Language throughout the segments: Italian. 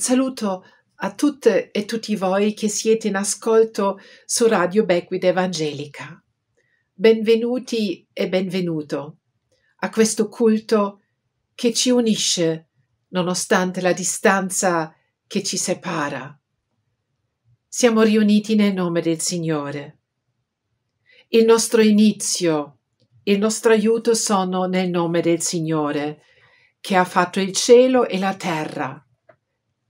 saluto a tutte e tutti voi che siete in ascolto su Radio Beckwith Evangelica. Benvenuti e benvenuto a questo culto che ci unisce nonostante la distanza che ci separa. Siamo riuniti nel nome del Signore. Il nostro inizio, il nostro aiuto sono nel nome del Signore, che ha fatto il cielo e la terra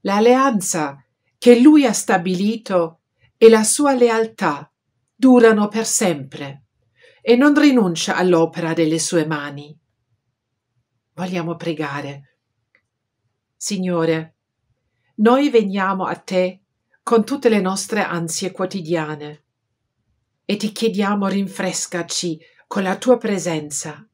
l'alleanza che lui ha stabilito e la sua lealtà durano per sempre e non rinuncia all'opera delle sue mani. Vogliamo pregare. Signore, noi veniamo a te con tutte le nostre ansie quotidiane e ti chiediamo rinfrescaci con la tua presenza,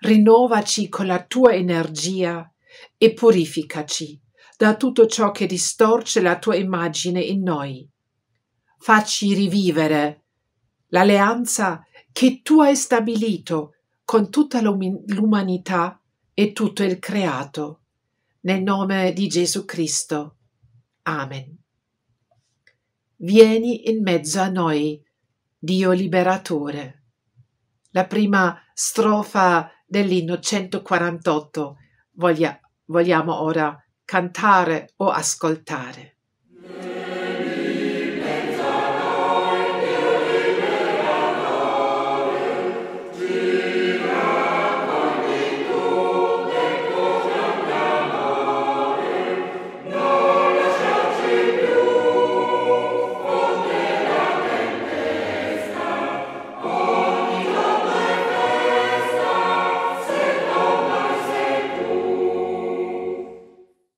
rinnovaci con la tua energia e purificaci da tutto ciò che distorce la tua immagine in noi. Facci rivivere l'alleanza che tu hai stabilito con tutta l'umanità e tutto il creato. Nel nome di Gesù Cristo. Amen. Vieni in mezzo a noi, Dio liberatore. La prima strofa dell'inno 148 voglia, vogliamo ora cantare o ascoltare.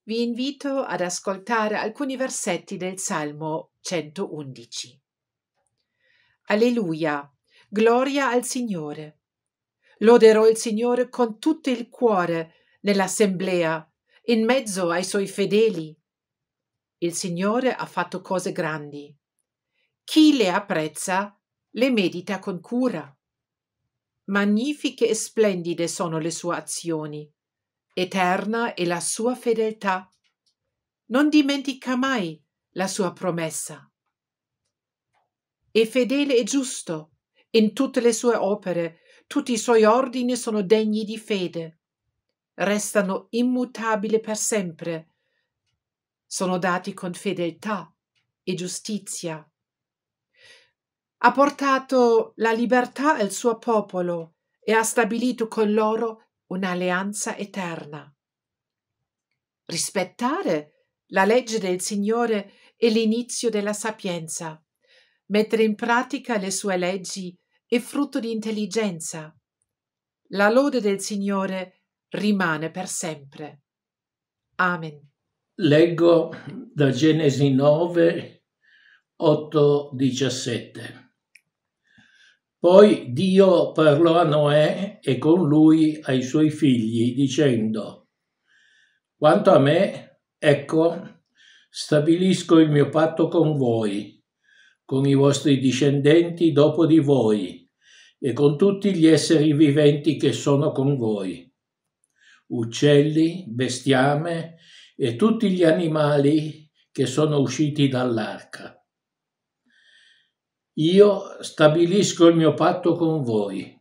Vi invito ad ascoltare alcuni versetti del Salmo 111. Alleluia, gloria al Signore. Loderò il Signore con tutto il cuore nell'assemblea, in mezzo ai suoi fedeli. Il Signore ha fatto cose grandi. Chi le apprezza le medita con cura. Magnifiche e splendide sono le sue azioni. Eterna è la sua fedeltà. Non dimentica mai la sua promessa. È fedele e giusto in tutte le sue opere, tutti i suoi ordini sono degni di fede. Restano immutabili per sempre. Sono dati con fedeltà e giustizia. Ha portato la libertà al suo popolo e ha stabilito con loro un'alleanza eterna. Rispettare la legge del Signore è l'inizio della sapienza. Mettere in pratica le sue leggi è frutto di intelligenza. La lode del Signore rimane per sempre. Amen. Leggo da Genesi 9, 8, 17. Poi Dio parlò a Noè e con lui ai suoi figli, dicendo, Quanto a me, ecco, stabilisco il mio patto con voi, con i vostri discendenti dopo di voi, e con tutti gli esseri viventi che sono con voi, uccelli, bestiame e tutti gli animali che sono usciti dall'arca io stabilisco il mio patto con voi.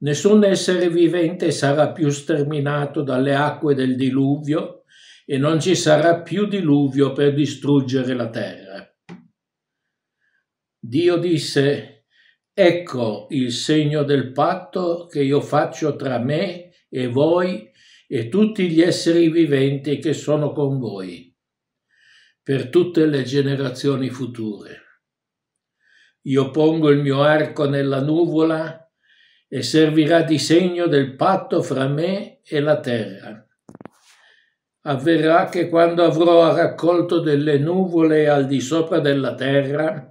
Nessun essere vivente sarà più sterminato dalle acque del diluvio e non ci sarà più diluvio per distruggere la terra. Dio disse, ecco il segno del patto che io faccio tra me e voi e tutti gli esseri viventi che sono con voi, per tutte le generazioni future. Io pongo il mio arco nella nuvola e servirà di segno del patto fra me e la terra. Avverrà che quando avrò raccolto delle nuvole al di sopra della terra,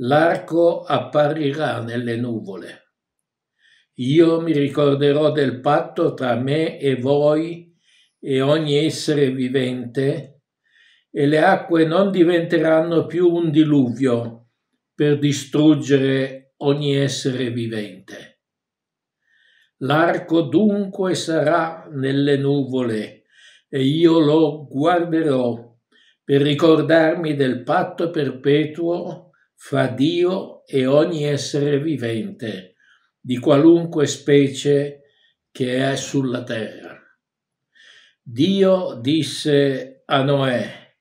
l'arco apparirà nelle nuvole. Io mi ricorderò del patto tra me e voi e ogni essere vivente, e le acque non diventeranno più un diluvio per distruggere ogni essere vivente. L'arco dunque sarà nelle nuvole e io lo guarderò per ricordarmi del patto perpetuo fra Dio e ogni essere vivente, di qualunque specie che è sulla terra. Dio disse a Noè,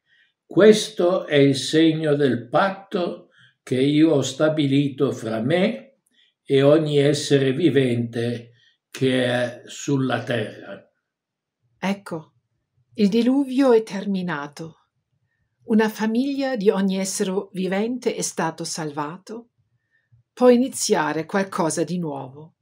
questo è il segno del patto che io ho stabilito fra me e ogni essere vivente che è sulla terra. Ecco, il diluvio è terminato. Una famiglia di ogni essere vivente è stato salvato. Può iniziare qualcosa di nuovo.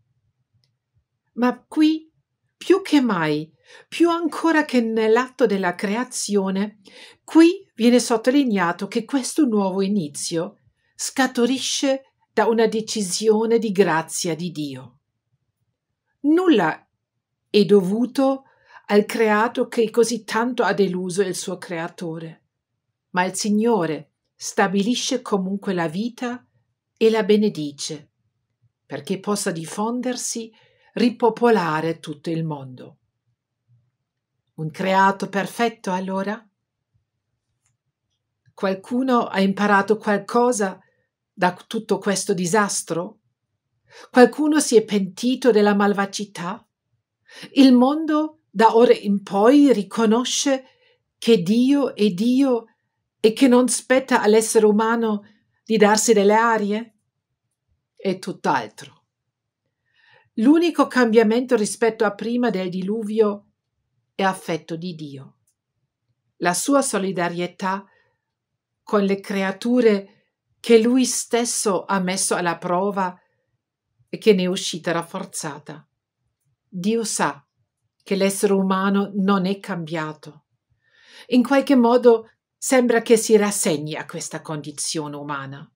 Ma qui, più che mai, più ancora che nell'atto della creazione, qui viene sottolineato che questo nuovo inizio scaturisce da una decisione di grazia di Dio. Nulla è dovuto al creato che così tanto ha deluso il suo creatore, ma il Signore stabilisce comunque la vita e la benedice, perché possa diffondersi, ripopolare tutto il mondo. Un creato perfetto allora? Qualcuno ha imparato qualcosa da tutto questo disastro? Qualcuno si è pentito della malvagità? Il mondo da ora in poi riconosce che Dio è Dio e che non spetta all'essere umano di darsi delle arie? E tutt'altro. L'unico cambiamento rispetto a prima del diluvio è affetto di Dio. La sua solidarietà con le creature che lui stesso ha messo alla prova e che ne è uscita rafforzata. Dio sa che l'essere umano non è cambiato. In qualche modo sembra che si rassegni a questa condizione umana.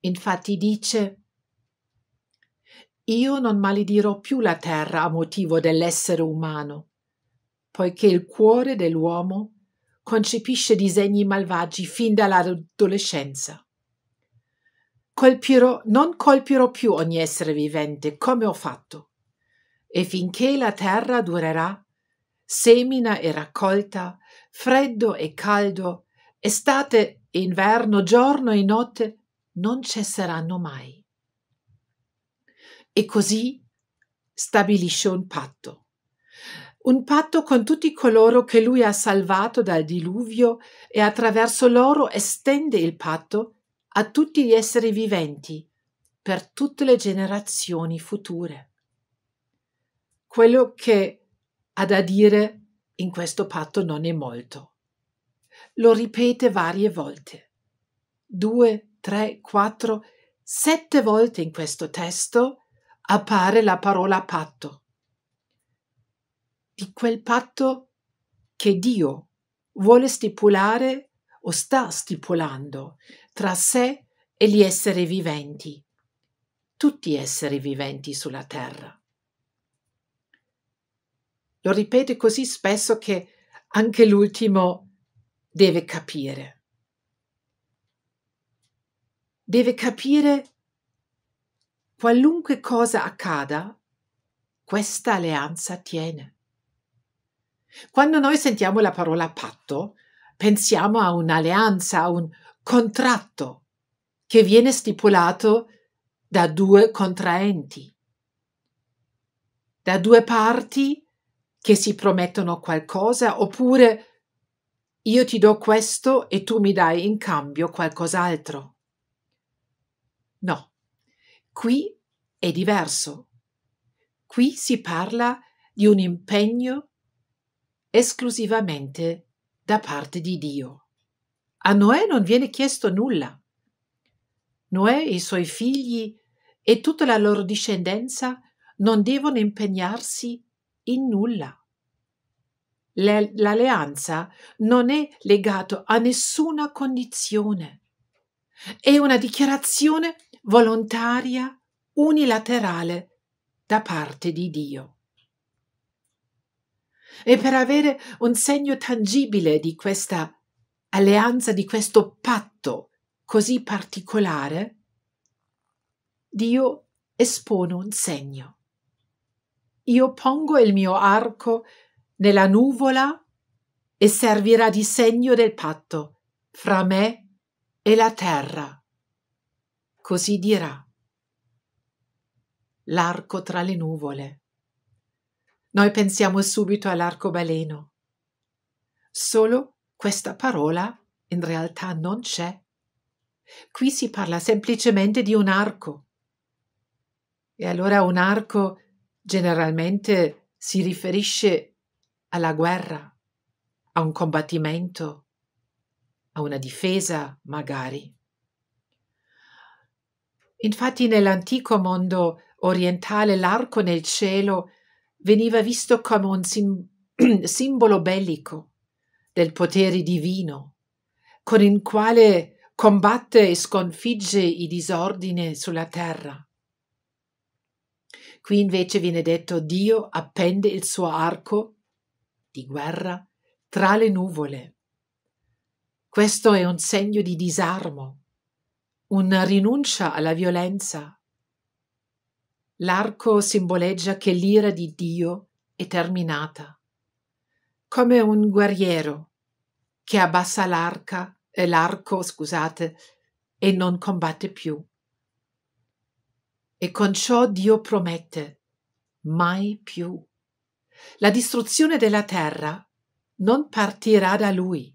Infatti dice Io non maledirò più la terra a motivo dell'essere umano, poiché il cuore dell'uomo concepisce disegni malvagi fin dall'adolescenza colpirò, non colpirò più ogni essere vivente, come ho fatto. E finché la terra durerà, semina e raccolta, freddo e caldo, estate e inverno, giorno e notte, non cesseranno mai. E così stabilisce un patto. Un patto con tutti coloro che lui ha salvato dal diluvio e attraverso loro estende il patto a tutti gli esseri viventi per tutte le generazioni future. Quello che ha da dire in questo patto non è molto. Lo ripete varie volte, due, tre, quattro, sette volte in questo testo appare la parola patto. Di quel patto che Dio vuole stipulare o sta stipulando tra sé e gli esseri viventi, tutti gli esseri viventi sulla terra. Lo ripete così spesso che anche l'ultimo deve capire. Deve capire qualunque cosa accada, questa alleanza tiene. Quando noi sentiamo la parola patto, pensiamo a un'alleanza, a un contratto che viene stipulato da due contraenti, da due parti che si promettono qualcosa oppure io ti do questo e tu mi dai in cambio qualcos'altro. No, qui è diverso. Qui si parla di un impegno esclusivamente da parte di Dio. A Noè non viene chiesto nulla. Noè e i suoi figli e tutta la loro discendenza non devono impegnarsi in nulla. L'alleanza non è legata a nessuna condizione. È una dichiarazione volontaria unilaterale da parte di Dio e per avere un segno tangibile di questa alleanza, di questo patto così particolare, Dio espone un segno. Io pongo il mio arco nella nuvola e servirà di segno del patto fra me e la terra. Così dirà l'arco tra le nuvole. Noi pensiamo subito all'arcobaleno. Solo questa parola in realtà non c'è. Qui si parla semplicemente di un arco. E allora un arco generalmente si riferisce alla guerra, a un combattimento, a una difesa magari. Infatti nell'antico mondo orientale l'arco nel cielo veniva visto come un sim- simbolo bellico del potere divino, con il quale combatte e sconfigge i disordini sulla terra. Qui invece viene detto Dio appende il suo arco di guerra tra le nuvole. Questo è un segno di disarmo, una rinuncia alla violenza, L'arco simboleggia che l'ira di Dio è terminata. Come un guerriero che abbassa l'arca, eh, l'arco, scusate, e non combatte più. E con ciò Dio promette mai più. La distruzione della terra non partirà da lui.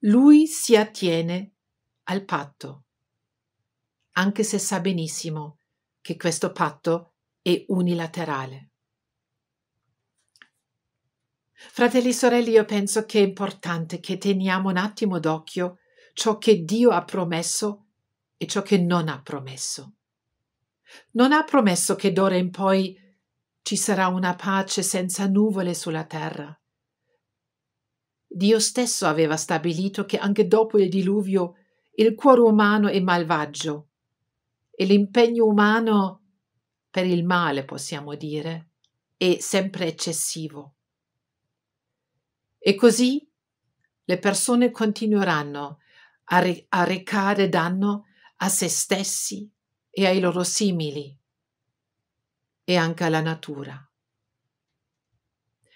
Lui si attiene al patto, anche se sa benissimo che questo patto è unilaterale. Fratelli e sorelle, io penso che è importante che teniamo un attimo d'occhio ciò che Dio ha promesso e ciò che non ha promesso. Non ha promesso che d'ora in poi ci sarà una pace senza nuvole sulla terra. Dio stesso aveva stabilito che anche dopo il diluvio il cuore umano è malvagio e l'impegno umano per il male, possiamo dire, è sempre eccessivo. E così le persone continueranno a, re- a recare danno a se stessi e ai loro simili e anche alla natura.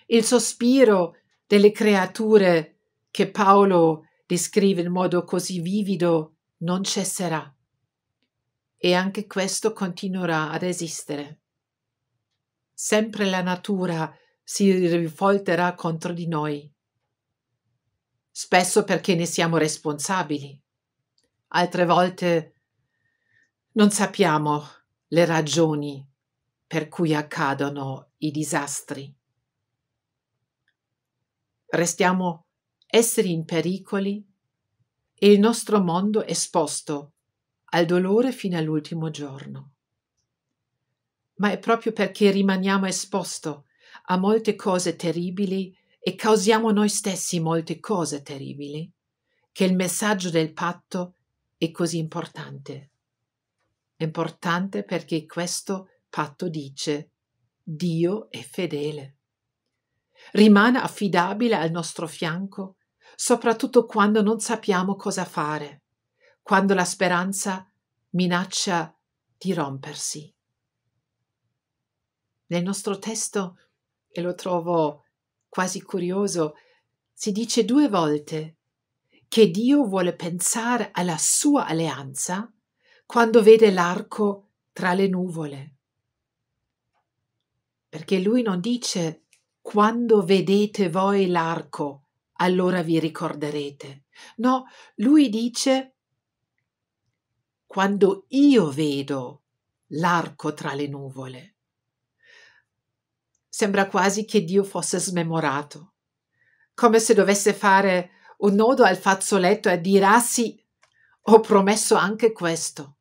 Il sospiro delle creature che Paolo descrive in modo così vivido non cesserà e anche questo continuerà ad esistere. Sempre la natura si rivolterà contro di noi, spesso perché ne siamo responsabili, altre volte non sappiamo le ragioni per cui accadono i disastri. Restiamo esseri in pericoli e il nostro mondo esposto al dolore fino all'ultimo giorno. Ma è proprio perché rimaniamo esposto a molte cose terribili e causiamo noi stessi molte cose terribili che il messaggio del patto è così importante. È Importante perché questo patto dice Dio è fedele. Rimane affidabile al nostro fianco, soprattutto quando non sappiamo cosa fare quando la speranza minaccia di rompersi. Nel nostro testo, e lo trovo quasi curioso, si dice due volte che Dio vuole pensare alla sua alleanza quando vede l'arco tra le nuvole. Perché lui non dice quando vedete voi l'arco, allora vi ricorderete. No, lui dice quando io vedo l'arco tra le nuvole. Sembra quasi che Dio fosse smemorato, come se dovesse fare un nodo al fazzoletto e dire ah sì, ho promesso anche questo.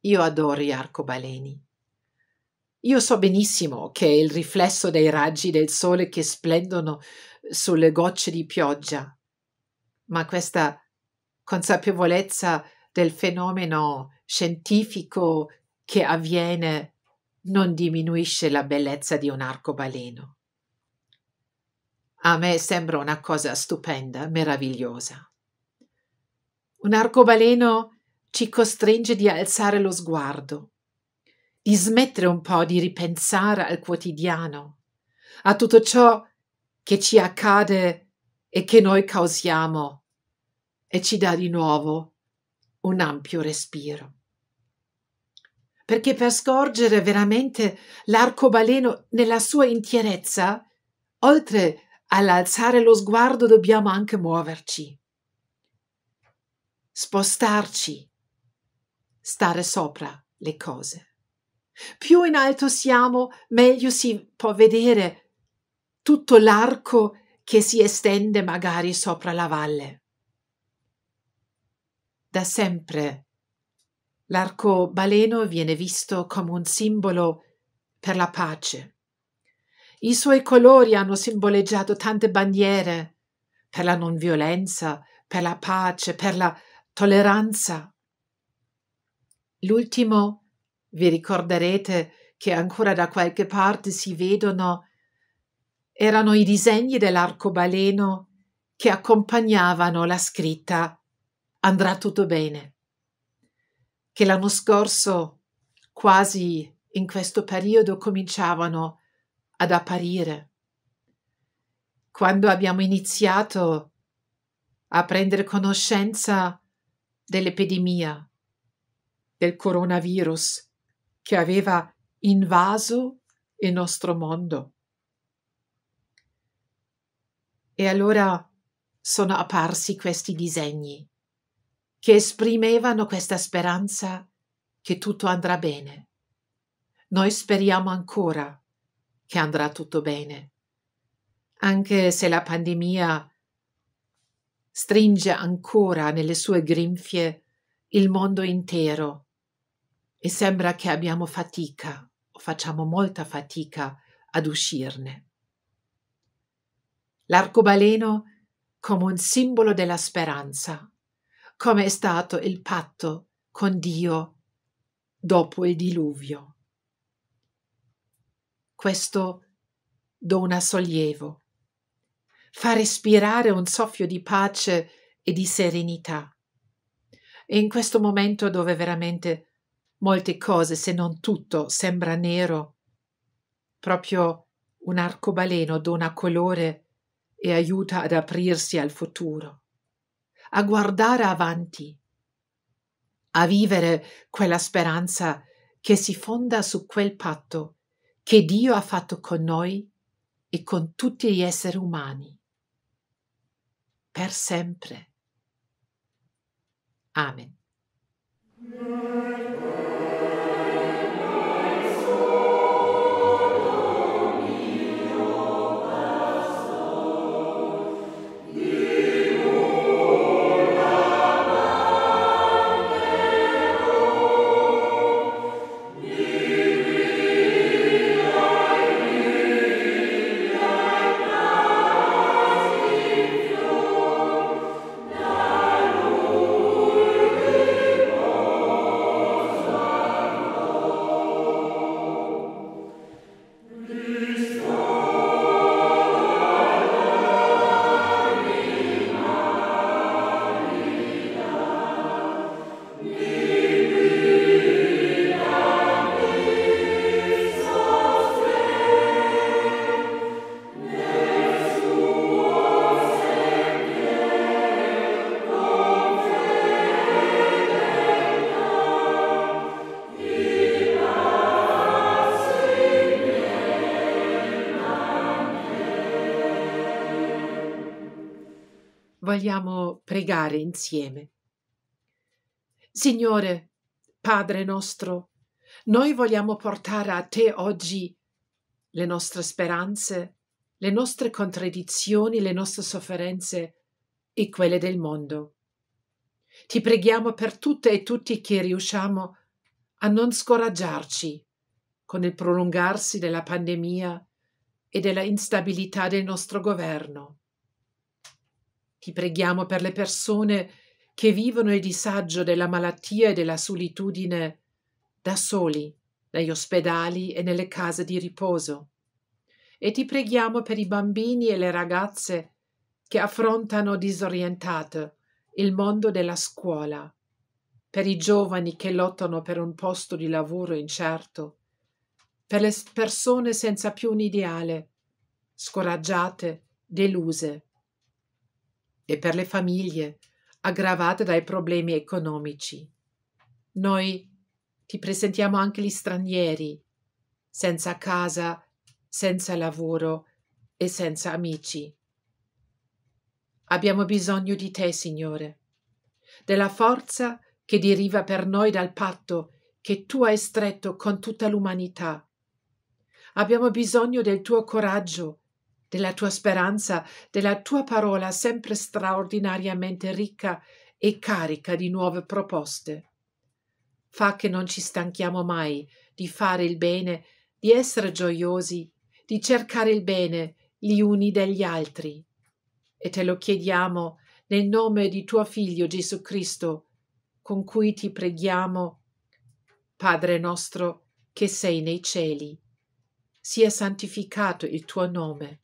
Io adoro gli arcobaleni. Io so benissimo che è il riflesso dei raggi del sole che splendono sulle gocce di pioggia, ma questa consapevolezza del fenomeno scientifico che avviene non diminuisce la bellezza di un arcobaleno. A me sembra una cosa stupenda, meravigliosa. Un arcobaleno ci costringe di alzare lo sguardo, di smettere un po' di ripensare al quotidiano, a tutto ciò che ci accade e che noi causiamo, e ci dà di nuovo un ampio respiro. Perché per scorgere veramente l'arcobaleno nella sua intierezza, oltre all'alzare lo sguardo dobbiamo anche muoverci, spostarci, stare sopra le cose. Più in alto siamo, meglio si può vedere tutto l'arco che si estende magari sopra la valle da sempre. L'arcobaleno viene visto come un simbolo per la pace. I suoi colori hanno simboleggiato tante bandiere per la non violenza, per la pace, per la tolleranza. L'ultimo, vi ricorderete che ancora da qualche parte si vedono, erano i disegni dell'arcobaleno che accompagnavano la scritta andrà tutto bene. Che l'anno scorso, quasi in questo periodo, cominciavano ad apparire. Quando abbiamo iniziato a prendere conoscenza dell'epidemia, del coronavirus che aveva invaso il nostro mondo. E allora sono apparsi questi disegni che esprimevano questa speranza che tutto andrà bene. Noi speriamo ancora che andrà tutto bene, anche se la pandemia stringe ancora nelle sue grinfie il mondo intero e sembra che abbiamo fatica o facciamo molta fatica ad uscirne. L'arcobaleno come un simbolo della speranza come è stato il patto con Dio dopo il diluvio. Questo dona sollievo, fa respirare un soffio di pace e di serenità. E in questo momento dove veramente molte cose, se non tutto, sembra nero, proprio un arcobaleno dona colore e aiuta ad aprirsi al futuro a guardare avanti, a vivere quella speranza che si fonda su quel patto che Dio ha fatto con noi e con tutti gli esseri umani, per sempre. Amen. vogliamo pregare insieme. Signore, Padre nostro, noi vogliamo portare a te oggi le nostre speranze, le nostre contraddizioni, le nostre sofferenze e quelle del mondo. Ti preghiamo per tutte e tutti che riusciamo a non scoraggiarci con il prolungarsi della pandemia e della instabilità del nostro governo. Ti preghiamo per le persone che vivono il disagio della malattia e della solitudine da soli, negli ospedali e nelle case di riposo. E ti preghiamo per i bambini e le ragazze che affrontano disorientate il mondo della scuola, per i giovani che lottano per un posto di lavoro incerto, per le persone senza più un ideale, scoraggiate, deluse e per le famiglie aggravate dai problemi economici. Noi ti presentiamo anche gli stranieri, senza casa, senza lavoro e senza amici. Abbiamo bisogno di te, Signore, della forza che deriva per noi dal patto che tu hai stretto con tutta l'umanità. Abbiamo bisogno del tuo coraggio della tua speranza, della tua parola sempre straordinariamente ricca e carica di nuove proposte. Fa che non ci stanchiamo mai di fare il bene, di essere gioiosi, di cercare il bene gli uni degli altri. E te lo chiediamo nel nome di tuo Figlio Gesù Cristo, con cui ti preghiamo, Padre nostro che sei nei cieli, sia santificato il tuo nome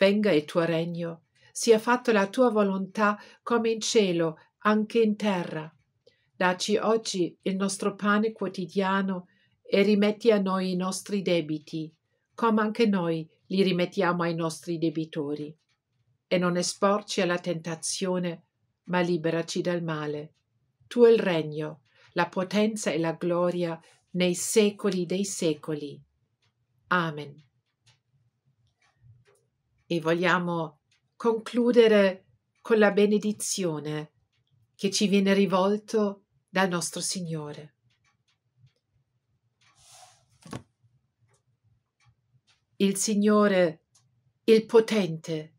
venga il tuo regno, sia fatta la tua volontà come in cielo, anche in terra. Dacci oggi il nostro pane quotidiano e rimetti a noi i nostri debiti, come anche noi li rimettiamo ai nostri debitori. E non esporci alla tentazione, ma liberaci dal male. Tu è il regno, la potenza e la gloria nei secoli dei secoli. Amen e vogliamo concludere con la benedizione che ci viene rivolto dal nostro Signore. Il Signore, il potente,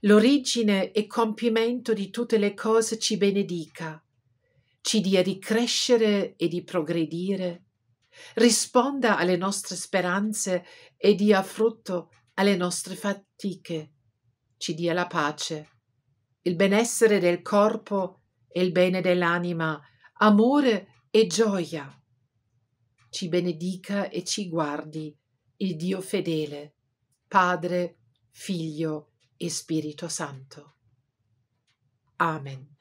l'origine e compimento di tutte le cose ci benedica, ci dia di crescere e di progredire risponda alle nostre speranze e dia frutto alle nostre fatiche, ci dia la pace, il benessere del corpo e il bene dell'anima, amore e gioia. Ci benedica e ci guardi il Dio fedele, Padre, Figlio e Spirito Santo. Amen.